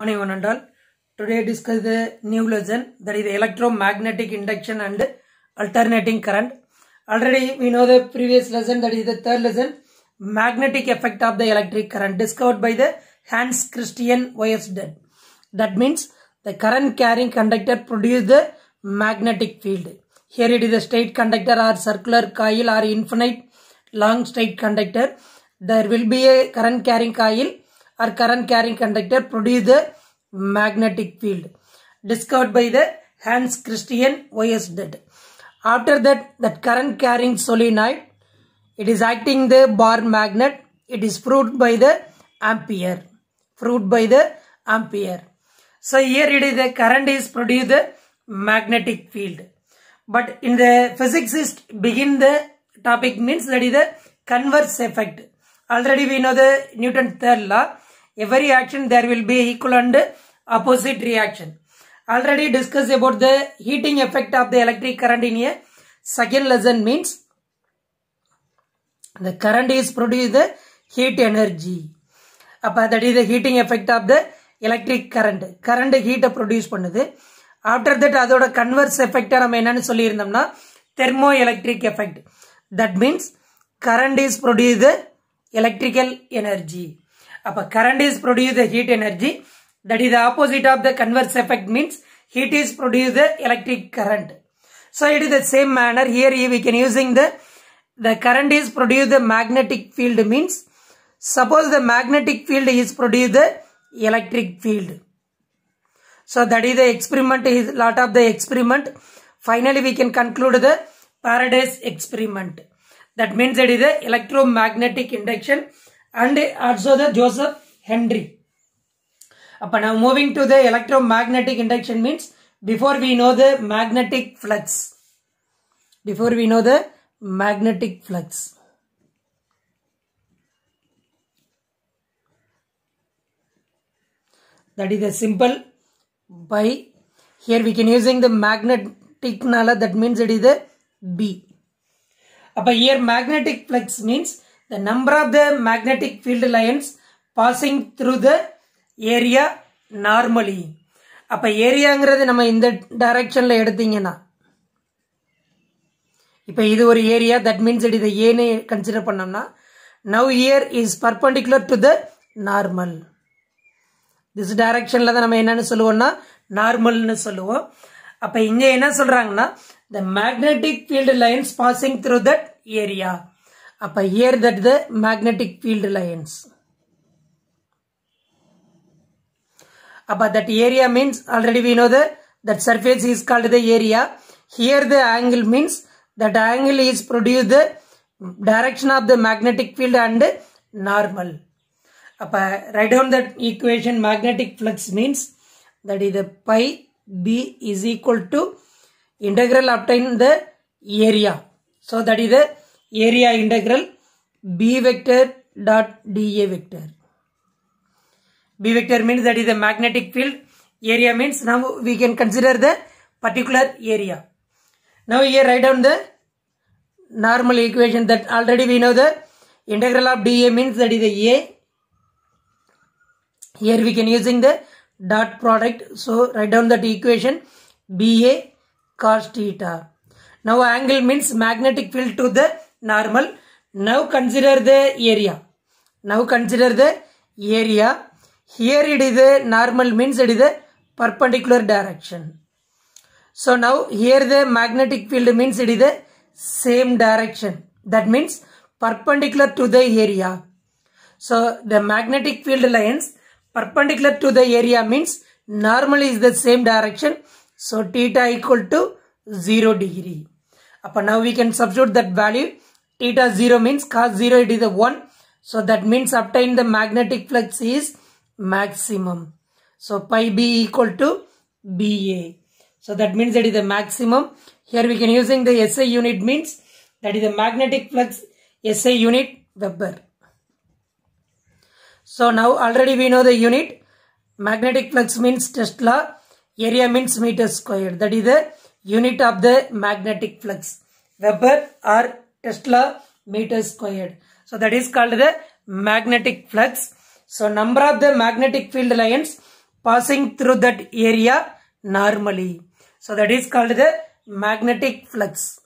morning one and all. Today I discuss the new lesson that is electromagnetic induction and alternating current. Already we know the previous lesson that is the third lesson magnetic effect of the electric current discovered by the Hans Christian Ørsted. That means the current carrying conductor produces the magnetic field. Here it is a straight conductor or circular coil or infinite long straight conductor. There will be a current carrying coil or current carrying conductor produce the magnetic field discovered by the Hans Christian Ørsted. After that, that current carrying solenoid, it is acting the bar magnet. It is proved by the ampere. Proved by the ampere. So here it is the current is produced the magnetic field. But in the physicist begin the topic means that is the converse effect. Already we know the Newton third law. every action there will be equal and opposite reaction already discussed about the heating effect of the electric current in a second lesson means the current is produced the heat energy அப்போ that is the heating effect of the electric current current ஹீட்டை produce பண்ணுது after that அதோட converse எஃபெக்டாக நம்ம என்னன்னு சொல்லியிருந்தோம்னா thermoelectric effect that means current is produce electrical energy Appa current is produced the heat energy. That is the opposite of the converse effect means heat is produced the electric current. So it is the same manner here we can using the the current is produced the magnetic field means suppose the magnetic field is produced the electric field. So that is the experiment is lot of the experiment. Finally we can conclude the Paradise experiment. That means it is the electromagnetic induction and also the Joseph Henry. Upon now moving to the electromagnetic induction means before we know the magnetic flux. Before we know the magnetic flux. That is a simple by here we can using the magnetic nala that means it is a B. Upon here magnetic flux means the number of the magnetic field lines passing through the area normally அப்ப ஏரியாங்கிறது நம்ம இந்த டைரக்ஷன்ல எடுத்தீங்கன்னா இப்போ இது ஒரு area that means it இதை ஏன்னு கன்சிடர் பண்ணோம்னா now here is perpendicular to the normal this டைரக்ஷனில் தான் நம்ம என்னன்னு சொல்லுவோம்னா நார்மல்னு சொல்லுவோம் அப்போ இங்கே என்ன சொல்கிறாங்கன்னா the magnetic field lines passing through that area Appa here that the magnetic field lines. About that area means already we know the that surface is called the area. Here the angle means that angle is produced the direction of the magnetic field and normal. Appa write down that equation magnetic flux means that is a pi b is equal to integral up in the area. So that is a area integral b vector dot da vector. b vector means that is a magnetic field. Area means now we can consider the particular area. Now here write down the normal equation that already we know the integral of dA means that is the A. Here we can using the dot product. So write down that equation BA cos theta. Now angle means magnetic field to the normal. Now consider the area. Now consider the area. Here it is a normal means it is a perpendicular direction. So now here the magnetic field means it is the same direction. That means perpendicular to the area. So the magnetic field lines perpendicular to the area means normally is the same direction. So theta equal to 0 degree. Upon now we can substitute that value theta 0 means cos 0 it is a 1 so that means obtain the magnetic flux is maximum so pi b equal to ba so that means that is the maximum here we can using the SI unit means that is the magnetic flux SI unit Weber so now already we know the unit magnetic flux means Tesla area means meter square. that is the unit of the magnetic flux Weber or Tesla meters squared. So that is called the magnetic flux. So number of the magnetic field lines passing through that area normally. So that is called the magnetic flux.